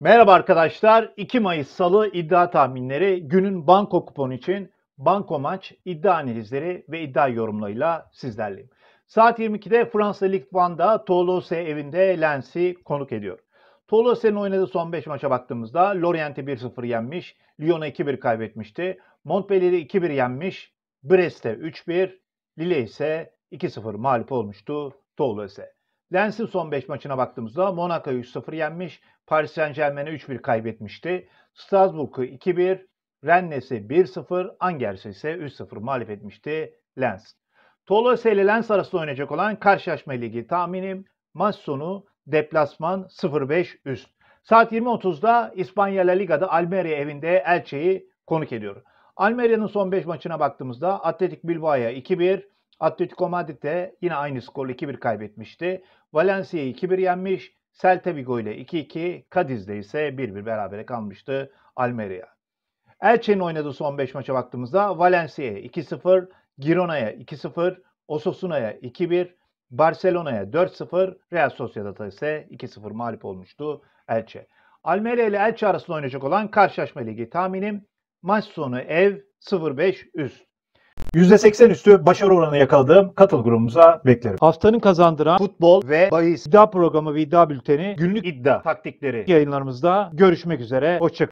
Merhaba arkadaşlar. 2 Mayıs Salı iddia tahminleri günün banko kuponu için banko maç iddia analizleri ve iddia yorumlarıyla sizlerleyim. Saat 22'de Fransa Lig 1'da Toulouse evinde Lens'i konuk ediyor. Toulouse'nin oynadığı son 5 maça baktığımızda Lorient'i 1-0 yenmiş, Lyon'a 2-1 kaybetmişti, Montpellier'i 2-1 yenmiş, Brest'e 3-1, Lille ise 2-0 mağlup olmuştu Toulouse. Lens'in son 5 maçına baktığımızda Monaco 3-0 yenmiş, Paris Saint Germain'e 3-1 kaybetmişti. Strasbourg'u 2-1, Rennes'e 1-0, Angers'e ise 3-0 mağlup etmişti Lens. Tolose ile Lens arasında oynayacak olan karşılaşma ligi tahminim maç sonu deplasman 0-5 üst. Saat 20.30'da İspanya La Liga'da Almeria evinde Elche'yi konuk ediyor. Almeria'nın son 5 maçına baktığımızda Atletik Bilbao'ya 2-1, Atletico Madrid'e yine aynı skorla 2-1 kaybetmişti. Valencia'yı 2-1 yenmiş. Celta Vigo ile 2-2, Kadiz'de ise 1-1 berabere kalmıştı Almeria. Elche'nin oynadığı son 5 maça baktığımızda Valencia'ya 2-0, Girona'ya 2-0, Osasuna'ya 2-1, Barcelona'ya 4-0, Real Sociedad'a ise 2-0 mağlup olmuştu Elche. Almeria ile Elche arasında oynayacak olan karşılaşma ligi tahminim maç sonu ev 0-5 üst. %80 üstü başarı oranı yakaladığım katıl grubumuza beklerim. Haftanın kazandıran futbol ve bahis iddia programı ve iddia bülteni günlük iddia taktikleri yayınlarımızda görüşmek üzere. Hoşçakalın.